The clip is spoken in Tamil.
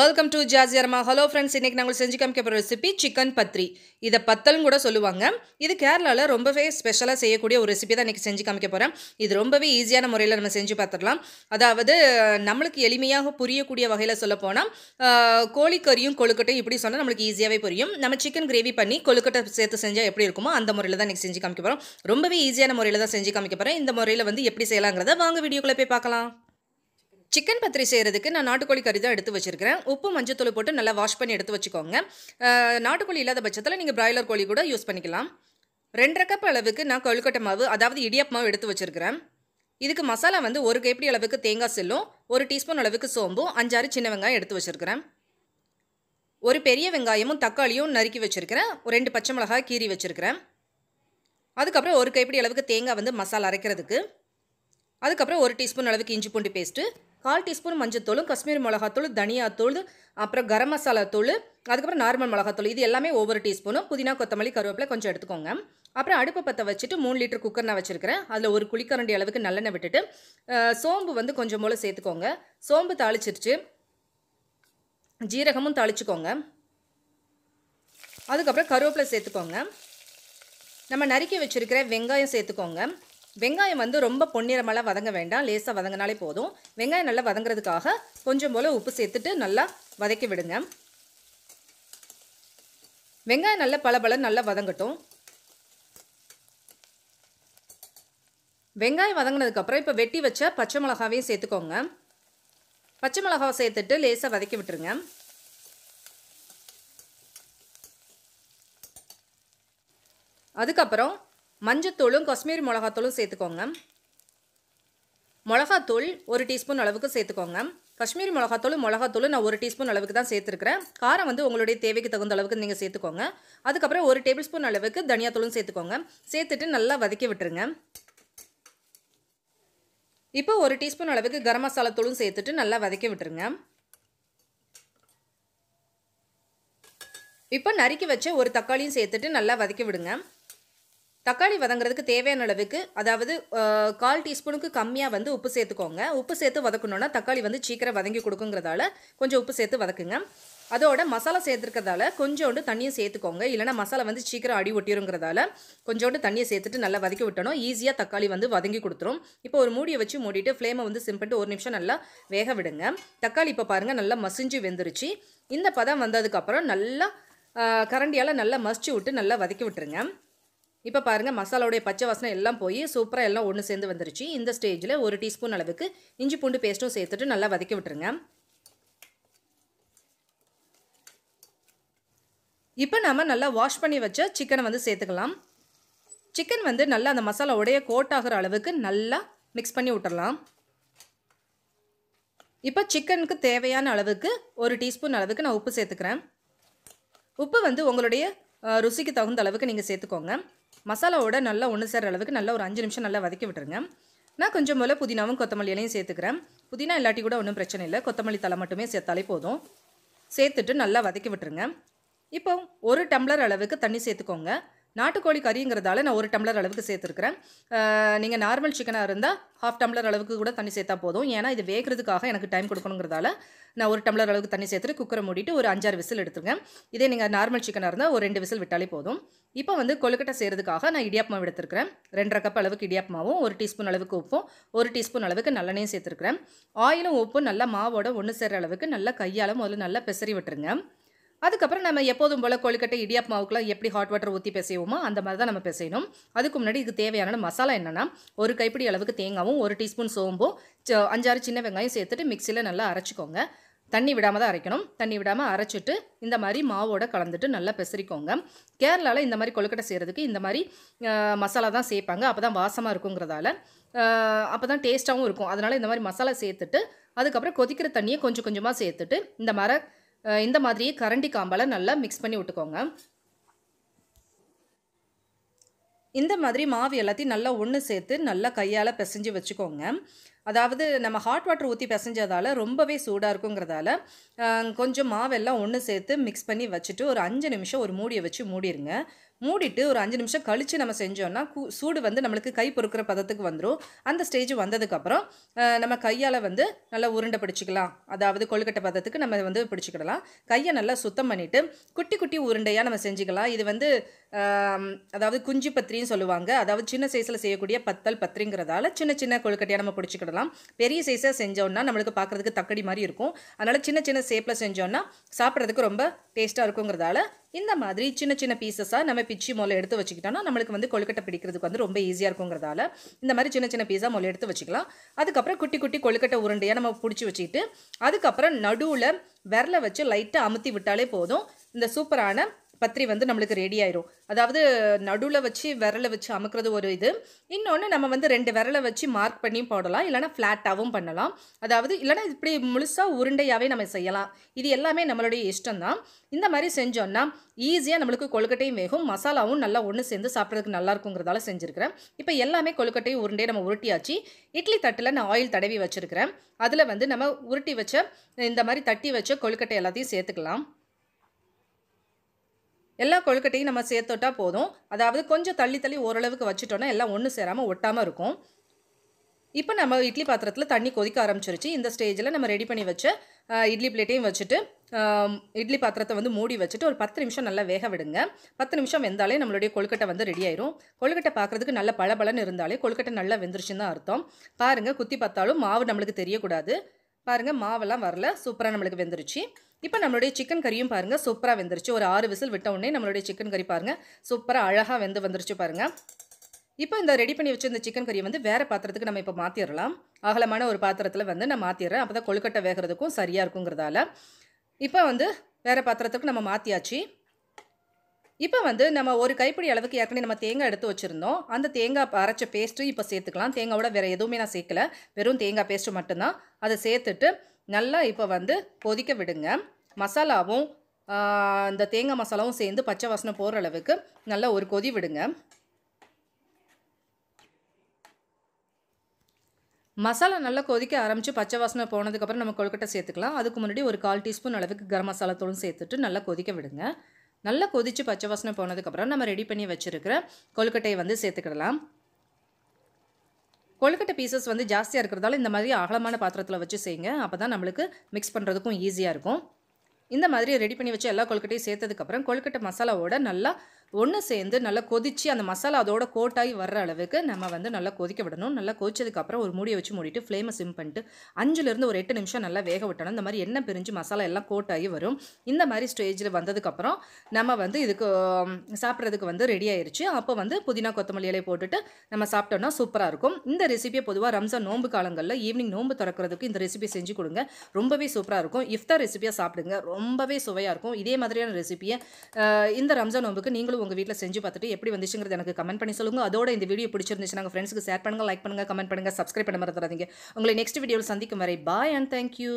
வெல்கம் டு ஜாசியர்மா ஹலோ ஃப்ரெண்ட்ஸ் இன்றைக்கி நாங்கள் செஞ்சு காமிக்க போகிற ரெசிபி சிக்கன் பத்ரி இதை பத்தல்னு கூட சொல்லுவாங்க இது கேரளாவில் ரொம்பவே ஸ்பெஷலாக செய்யக்கூடிய ஒரு ரெசிபி தான் இன்றைக்கி செஞ்சு காமிக்க போகிறேன் இது ரொம்பவே ஈஸியான முறையில் நம்ம செஞ்சு பார்த்துடலாம் அதாவது நம்மளுக்கு எளிமையாக புரியக்கூடிய வகையில் சொல்லப்போனால் கோழிக்கறியும் கொழுக்கட்டையும் இப்படி சொன்னால் நம்மளுக்கு ஈஸியாகவே புரியும் நம்ம சிக்கன் கிரேவி பண்ணி கொழுக்கட்டை சேர்த்து செஞ்சால் எப்படி இருக்குமோ அந்த முறையில் தான் இன்றைக்கி செஞ்சு காமிக்க போகிறோம் ரொம்பவே ஈஸியான முறையில் தான் செஞ்சு காமிக்க போகிறேன் இந்த முறையில் வந்து எப்படி செய்யலாங்கிறத வாங்க வீடியோக்குள்ளே போய் பார்க்கலாம் சிக்கன் பத்திரி செய்கிறதுக்கு நான் நாட்டுக்கோழி கறி தான் எடுத்து வச்சுருக்கேன் உப்பு மஞ்சத்தூள் போட்டு நல்லா வாஷ் பண்ணி எடுத்து வச்சுக்கோங்க நாட்டுக்கோழி இல்லாத பட்சத்தில் நீங்கள் பிராய்லர் கோழி கூட யூஸ் பண்ணிக்கலாம் ரெண்டரை கப் அளவுக்கு நான் கொழுக்கட்டை மாவு அதாவது இடியப் மாவு எடுத்து வச்சுருக்கிறேன் இதுக்கு மசாலா வந்து ஒரு கைப்பிடி அளவுக்கு தேங்காய் செல்லும் ஒரு டீஸ்பூன் அளவுக்கு சோம்பும் அஞ்சாறு சின்ன வெங்காயம் எடுத்து வச்சுருக்கிறேன் ஒரு பெரிய வெங்காயமும் தக்காளியும் நறுக்கி வச்சுருக்கிறேன் ரெண்டு பச்சை மிளகாய் கீறி வச்சுருக்கிறேன் அதுக்கப்புறம் ஒரு கைப்பிடி அளவுக்கு தேங்காய் வந்து மசாலா அரைக்கிறதுக்கு அதுக்கப்புறம் ஒரு டீஸ்பூன் அளவுக்கு இஞ்சி பூண்டு பேஸ்ட்டு கால் டீஸ்பூன் மஞ்சத்தூள் காஷ்மீர் மிளகாத்தூள் தனியாத்தூள் அப்புறம் கரம் மசாலா தூள் அதுக்கப்புறம் நார்மல் மிளகாத்தூள் இது எல்லாமே ஒவ்வொரு டீஸ்பூனும் புதினா கொத்தமல்லி கருவேப்பிலை கொஞ்சம் எடுத்துக்கோங்க அப்புறம் அடுப்பை பற்ற வச்சுட்டு மூணு லிட்டர் குக்கர் நான் வச்சுருக்கிறேன் அதில் ஒரு குளிக்கரண்டி அளவுக்கு நல்லெண்ணெய் விட்டுட்டு சோம்பு வந்து கொஞ்சம் போல் சேர்த்துக்கோங்க சோம்பு தாளிச்சிருச்சு ஜீரகமும் தாளிச்சுக்கோங்க அதுக்கப்புறம் கருவேப்பிலை சேர்த்துக்கோங்க நம்ம நறுக்கி வச்சுருக்கிற வெங்காயம் சேர்த்துக்கோங்க வெங்காயம் வந்து ரொம்ப பொன்னிறமெல்லாம் வதங்க வேண்டாம் லேசாக வதங்கினாலே போதும் வெங்காயம் நல்லா வதங்குறதுக்காக கொஞ்சம் போல் உப்பு சேர்த்துட்டு நல்லா வதக்கி விடுங்க வெங்காயம் நல்லா பல நல்லா வதங்கட்டும் வெங்காயம் வதங்கினதுக்கப்புறம் இப்போ வெட்டி வச்ச பச்சை மிளகாவையும் சேர்த்துக்கோங்க பச்சை மிளகாவை சேர்த்துட்டு லேசாக வதக்கி விட்டுருங்க அதுக்கப்புறம் மஞ்சத்தூளும் காஷ்மீரி மிளகாத்தூளும் சேர்த்துக்கோங்க மிளகாத்தூள் ஒரு டீஸ்பூன் அளவுக்கு சேர்த்துக்கோங்க காஷ்மீரி மிளகாத்தூள் மிளகாத்தூள் நான் ஒரு டீஸ்பூன் அளவுக்கு தான் சேர்த்துருக்கிறேன் காரம் வந்து உங்களுடைய தேவைக்கு தகுந்த அளவுக்கு நீங்கள் சேர்த்துக்கோங்க அதுக்கப்புறம் ஒரு டேபிள் ஸ்பூன் அளவுக்கு தனியாத்தூளும் சேர்த்துக்கோங்க சேர்த்துட்டு நல்லா வதக்கி விட்டுருங்க இப்போ ஒரு டீஸ்பூன் அளவுக்கு கரம் மசாலா தூளும் சேர்த்துட்டு நல்லா வதக்கி விட்டுருங்க இப்போ நறுக்கி வச்ச ஒரு தக்காளியும் சேர்த்துட்டு நல்லா வதக்கி விடுங்க தக்காளி வதங்குறதுக்கு தேவையான அளவுக்கு அதாவது கால் டீஸ்பூனுக்கு கம்மியாக வந்து உப்பு சேர்த்துக்கோங்க உப்பு சேர்த்து வதக்கணுன்னா தக்காளி வந்து சீக்கிரம் வதங்கி கொடுக்குங்கிறதால கொஞ்சம் உப்பு சேர்த்து வதக்குங்க அதோட மசாலா சேர்த்துருக்கிறதால கொஞ்சோண்டு தண்ணியும் சேர்த்துக்கோங்க இல்லைனா மசாலா வந்து சீக்கிரம் அடி ஒட்டிருங்கிறதால கொஞ்சோண்டு தண்ணியை சேர்த்துட்டு நல்லா வதக்கி விட்டணும் ஈஸியாக தக்காளி வந்து வதங்கி கொடுத்துரும் இப்போ ஒரு மூடியை வச்சு மூடிட்டு ஃப்ளேமை வந்து சிம்பிட்டு ஒரு நிமிஷம் நல்லா வேக விடுங்க தக்காளி இப்போ பாருங்கள் நல்லா மசிஞ்சு வெந்துருச்சு இந்த பதம் வந்ததுக்கப்புறம் நல்லா கரண்டியால் நல்லா மசிச்சு விட்டு நல்லா வதக்கி விட்டுருங்க இப்போ பாருங்கள் மசாலாவுடைய பச்சை வாசனை எல்லாம் போய் சூப்பராக எல்லாம் ஒன்று சேர்ந்து வந்துருச்சு இந்த ஸ்டேஜில் ஒரு டீஸ்பூன் அளவுக்கு இஞ்சி பூண்டு பேஸ்ட்டும் சேர்த்துட்டு நல்லா வதக்கி விட்டுருங்க இப்போ நம்ம நல்லா வாஷ் பண்ணி வச்ச சிக்கனை வந்து சேர்த்துக்கலாம் சிக்கன் வந்து நல்லா அந்த மசாலாவுடைய கோட் ஆகிற அளவுக்கு நல்லா மிக்ஸ் பண்ணி விட்டுடலாம் இப்போ சிக்கனுக்கு தேவையான அளவுக்கு ஒரு டீஸ்பூன் அளவுக்கு நான் உப்பு சேர்த்துக்கிறேன் உப்பு வந்து உங்களுடைய ருசிக்கு தகுந்த அளவுக்கு நீங்கள் சேர்த்துக்கோங்க மசாலாவோட நல்லா ஒன்று சேர்கிற அளவுக்கு நல்லா ஒரு அஞ்சு நிமிஷம் நல்லா வதக்கி விட்டுருங்க நான் கொஞ்சம் போல் புதினாவும் கொத்தமல்லி இலையும் சேர்த்துக்கிறேன் புதினா இல்லாட்டி கூட ஒன்றும் பிரச்சனை இல்லை கொத்தமல்லி தலை மட்டுமே சேர்த்தாலே போதும் சேர்த்துட்டு நல்லா வதக்கி விட்டுருங்க இப்போ ஒரு டம்ளர் அளவுக்கு தண்ணி சேர்த்துக்கோங்க நாட்டுக்கோழி கறிங்கிறதால நான் ஒரு டம்ளர் அளவுக்கு சேர்த்துருக்குறேன் நீங்கள் நார்மல் சிக்கனாக இருந்தால் ஹாஃப் டம்ளர் அளவுக்கு கூட தண்ணி சேர்த்தா போதும் ஏன்னா இது வேகிறதுக்காக எனக்கு டைம் கொடுக்கணுங்கிறதால நான் ஒரு டம்ளர் அளவுக்கு தண்ணி சேர்த்துட்டு குக்கரை மூடிட்டு ஒரு அஞ்சாறு விசில் எடுத்துருக்கேன் இதே நீங்கள் நார்மல் சிக்கனாக இருந்தால் ஒரு ரெண்டு விசில் விட்டாலே போதும் இப்போ வந்து கொழுக்கட்டை செய்கிறதுக்காக நான் இடியாப் மாவு எடுத்துருக்கிறேன் ரெண்டரை கப் அளவுக்கு இடியாப் மாவும் ஒரு டீஸ்பூன் அளவுக்கு உப்பும் ஒரு டீஸ்பூன் அளவுக்கு நல்லெண்ணையும் சேர்த்துருக்குறேன் ஆயிலும் உப்பும் நல்லா மாவோட ஒன்று சேர்கிற அளவுக்கு நல்லா கையால் முதல்ல நல்லா பெசரி விட்டுருங்க அதுக்கப்புறம் நம்ம எப்போதும் போல் கொழுக்கட்டை இடியாப் மாவுக்குலாம் எப்படி ஹாட் வாட்டர் ஊற்றி பேசுவோமோ அந்த மாதிரி தான் நம்ம பிசையணும் அதுக்கு முன்னாடி இதுக்கு தேவையான மசாலா என்னென்னா ஒரு கைப்பிடி அளவுக்கு தேங்காவும் ஒரு டீஸ்பூன் சோம்பும் அஞ்சாறு சின்ன வெங்காயம் சேர்த்துட்டு மிக்சியில் நல்லா அரைச்சிக்கோங்க தண்ணி விடாமல் தான் அரைக்கணும் தண்ணி விடாமல் அரைச்சிட்டு இந்த மாதிரி மாவோட கலந்துட்டு நல்லா பெசரிக்கோங்க கேரளாவில் இந்த மாதிரி கொழுக்கட்டை செய்கிறதுக்கு இந்த மாதிரி மசாலா தான் சேர்ப்பாங்க அப்போ தான் வாசமாக இருக்குங்கிறதால அப்போ தான் டேஸ்ட்டாகவும் இருக்கும் அதனால் இந்த மாதிரி மசாலா சேர்த்துட்டு அதுக்கப்புறம் கொதிக்கிற தண்ணியை கொஞ்சம் கொஞ்சமாக சேர்த்துட்டு இந்த மாதிரி இந்த மாதிரி கரண்டி காம்பால் நல்லா மிக்ஸ் பண்ணி விட்டுக்கோங்க இந்த மாதிரி மாவு எல்லாத்தையும் நல்லா ஒன்று சேர்த்து நல்லா கையால் பிசைஞ்சு வச்சுக்கோங்க அதாவது நம்ம ஹாட் வாட்டர் ஊற்றி பிசைஞ்சதால் ரொம்பவே சூடாக இருக்குங்கிறதால கொஞ்சம் மாவெல்லாம் ஒன்று சேர்த்து மிக்ஸ் பண்ணி வச்சுட்டு ஒரு அஞ்சு நிமிஷம் ஒரு மூடியை வச்சு மூடிடுங்க மூடிட்டு ஒரு அஞ்சு நிமிஷம் கழித்து நம்ம செஞ்சோன்னா சூடு வந்து நம்மளுக்கு கை பொறுக்கிற பதத்துக்கு வந்துடும் அந்த ஸ்டேஜ் வந்ததுக்கப்புறம் நம்ம கையால் வந்து நல்லா உருண்டை பிடிச்சிக்கலாம் அதாவது கொழுக்கட்டை பதத்துக்கு நம்ம வந்து பிடிச்சிக்கிடலாம் கையை நல்லா சுத்தம் பண்ணிவிட்டு குட்டி குட்டி உருண்டையாக நம்ம செஞ்சுக்கலாம் இது வந்து அதாவது குஞ்சு பத்திரின்னு சொல்லுவாங்க அதாவது சின்ன சைஸில் செய்யக்கூடிய பத்தல் பத்திரிங்கிறதால சின்ன சின்ன கொழுக்கட்டையாக நம்ம பிடிச்சிக்கிடலாம் பெரிய சைஸாக செஞ்சோன்னா நம்மளுக்கு பார்க்குறதுக்கு தக்கடி மாதிரி இருக்கும் அதனால் சின்ன சின்ன ஷேப்பில் செஞ்சோன்னா சாப்பிட்றதுக்கு ரொம்ப டேஸ்ட்டாக இருக்குங்கிறதால இந்த மாதிரி சின்ன சின்ன பீசஸாக நம்ம பிச்சி மொளை எடுத்து வச்சுக்கிட்டோம்னா நம்மளுக்கு வந்து கொழுக்கட்டை பிடிக்கிறதுக்கு வந்து ரொம்ப ஈஸியாக இருக்குங்கிறதால இந்த மாதிரி சின்ன சின்ன பீஸாக மொளை எடுத்து வச்சுக்கலாம் அதுக்கப்புறம் குட்டி குட்டி கொழுக்கட்டை உருண்டையாக நம்ம பிடிச்சி வச்சுக்கிட்டு அதுக்கப்புறம் நடுவில் விரலை வச்சு லைட்டாக அமுத்தி விட்டாலே போதும் இந்த சூப்பரான பத்திரி வந்து நம்மளுக்கு ரெடி ஆயிரும் அதாவது நடுவில் வச்சு விரலை வச்சு அமுக்கிறது ஒரு இது இன்னொன்று நம்ம வந்து ரெண்டு விரலை வச்சு மார்க் பண்ணியும் போடலாம் இல்லைனா ஃப்ளாட்டாகவும் பண்ணலாம் அதாவது இல்லைனா இப்படி முழுசாக உருண்டையாகவே நம்ம செய்யலாம் இது எல்லாமே நம்மளுடைய இஷ்டம்தான் இந்த மாதிரி செஞ்சோன்னா ஈஸியாக நம்மளுக்கு கொழுக்கட்டையும் வேகும் மசாலாவும் நல்லா ஒன்று சேர்ந்து சாப்பிட்றதுக்கு நல்லா இருக்குங்கிறதால செஞ்சுருக்கிறேன் இப்போ எல்லாமே கொழுக்கட்டையும் உருண்டையை நம்ம உருட்டியாச்சு இட்லி தட்டில் நான் ஆயில் தடவி வச்சுருக்கிறேன் அதில் வந்து நம்ம உருட்டி வச்ச இந்த மாதிரி தட்டி வச்ச கொழுக்கட்டை எல்லாத்தையும் சேர்த்துக்கலாம் எல்லா கொழுக்கட்டையும் நம்ம சேர்த்துட்டா போதும் அதாவது கொஞ்சம் தள்ளி தள்ளி ஓரளவுக்கு வச்சுட்டோன்னா எல்லாம் ஒன்று சேராமல் ஒட்டாமல் இருக்கும் இப்போ நம்ம இட்லி பாத்திரத்தில் தண்ணி கொதிக்க ஆரம்பிச்சிருச்சு இந்த ஸ்டேஜில் நம்ம ரெடி பண்ணி வச்ச இட்லி பிளேட்டையும் வச்சுட்டு இட்லி பாத்திரத்தை வந்து மூடி வச்சுட்டு ஒரு பத்து நிமிஷம் நல்லா வேக விடுங்க பத்து நிமிஷம் வெந்தாலே நம்மளுடைய கொழுக்கட்டை வந்து ரெடி ஆயிரும் கொழுக்கட்டை பார்க்குறதுக்கு நல்ல பளபளன்னு இருந்தாலே கொழுக்கட்டை நல்லா வெந்துருச்சுன்னு தான் அர்த்தம் பாருங்கள் குத்தி பார்த்தாலும் மாவு நம்மளுக்கு தெரியக்கூடாது பாருங்கள் மாவெல்லாம் வரல சூப்பராக நம்மளுக்கு வெந்துருச்சு இப்போ நம்மளுடைய சிக்கன் கறியும் பாருங்கள் சூப்பராக வெந்துருச்சு ஒரு ஆறு விசில் விட்ட உடனே நம்மளுடைய சிக்கன் கறி பாருங்கள் சூப்பராக அழகாக வெந்து வந்துருச்சு பாருங்கள் இப்போ இந்த ரெடி பண்ணி வச்சு இந்த சிக்கன் கறியை வந்து வேறு பாத்திரத்துக்கு நம்ம இப்போ மாற்றிடலாம் அகலமான ஒரு பாத்திரத்தில் வந்து நான் மாற்றிடுறேன் அப்போ கொழுக்கட்டை வேகிறதுக்கும் சரியாக இருக்குங்கிறதால இப்போ வந்து வேறு பாத்திரத்துக்கு நம்ம மாற்றியாச்சு இப்போ வந்து நம்ம ஒரு கைப்பிடி அளவுக்கு ஏற்கனவே நம்ம தேங்காய் எடுத்து வச்சுருந்தோம் அந்த தேங்காய் அரைச்ச பேஸ்ட்டு இப்போ சேர்த்துக்கலாம் தேங்காயோட வேறு எதுவுமே நான் சேர்க்கல வெறும் தேங்காய் பேஸ்ட்டு மட்டும்தான் அதை சேர்த்துட்டு நல்லா இப்போ வந்து கொதிக்க விடுங்க மசாலாவும் இந்த தேங்காய் மசாலாவும் சேர்ந்து பச்சை வாசனை போகிற அளவுக்கு நல்லா ஒரு கொதி விடுங்க மசாலா நல்லா கொதிக்க ஆரம்பித்து பச்சை வாசனை போனதுக்கப்புறம் நம்ம கொழுக்கட்டை சேர்த்துக்கலாம் அதுக்கு முன்னாடி ஒரு கால் டீஸ்பூன் அளவுக்கு கரம் மசாலா தூளும் சேர்த்துட்டு நல்லா கொதிக்க விடுங்க நல்லா கொதித்து பச்சை வாசனை போனதுக்கப்புறம் நம்ம ரெடி பண்ணி வச்சுருக்கிற கொழுக்கட்டையை வந்து சேர்த்துக்கிடலாம் கொழுக்கட்டை பீசஸ் வந்து ஜாஸ்தியாக இருக்கிறதால இந்த மாதிரி அகலமான பாத்திரத்தில் வச்சு செய்யுங்க அப்போ தான் நம்மளுக்கு மிக்ஸ் பண்ணுறதுக்கும் ஈஸியாக இருக்கும் இந்த மாதிரி ரெடி பண்ணி வச்சு எல்லா கொழுக்கட்டையும் சேர்த்ததுக்கப்புறம் கொழுக்கட்டை மசாலாவோட நல்லா ஒன்று சேர்ந்து நல்லா கொதித்து அந்த மசாலா அதோட கோட்டாகி வர்ற அளவுக்கு நம்ம வந்து நல்லா கொதிக்க விடணும் நல்லா கொதிச்சதுக்கப்புறம் ஒரு மூடியை வச்சு மூடிட்டு ஃப்ளேமை சிம் பண்ணிட்டு அஞ்சுலேருந்து ஒரு எட்டு நிமிஷம் நல்லா வேக விட்டணும் இந்த மாதிரி எண்ணெய் பிரிஞ்சு மசாலா எல்லாம் கோட்டாகி வரும் இந்த மாதிரி ஸ்டேஜில் வந்ததுக்கப்புறம் நம்ம வந்து இதுக்கு சாப்பிட்றதுக்கு வந்து ரெடி ஆயிடுச்சு அப்போ வந்து புதினா கொத்தமல்லி இலையை போட்டுட்டு நம்ம சாப்பிட்டோம்னா சூப்பராக இருக்கும் இந்த ரெசிபியை பொதுவாக ரம்ஜான் நோம்பு காலங்களில் ஈவினிங் நோம்பு திறக்கிறதுக்கு இந்த ரெசிபி செஞ்சு கொடுங்க ரொம்பவே சூப்பராக இருக்கும் இஃப்தா ரெசிபியாக சாப்பிடுங்க ரொம்பவே சுவையாக இருக்கும் இதே மாதிரியான ரெசிபியை இந்த ரம்ஜான் நோம்புக்கு நீங்களும் உங்கள் வீட்டில் செஞ்சு பார்த்துட்டு எப்படி வந்துச்சுங்கிறது எனக்கு கமெண்ட் பண்ணி சொல்லுங்கள் அதோட இந்த வீடியோ பிடிச்சிருந்துச்சு நாங்கள் ஃப்ரெண்ட்ஸ்க்கு ஷேர் பண்ணுங்கள் லைக் பண்ணுங்கள் கமெண்ட் பண்ணுங்கள் சப்ஸ்கிரைப் பண்ண மறந்துடாதீங்க உங்களை நெக்ஸ்ட் வீடியோவில் சந்திக்கும் வரை பாய் அண்ட் தேங்க்யூ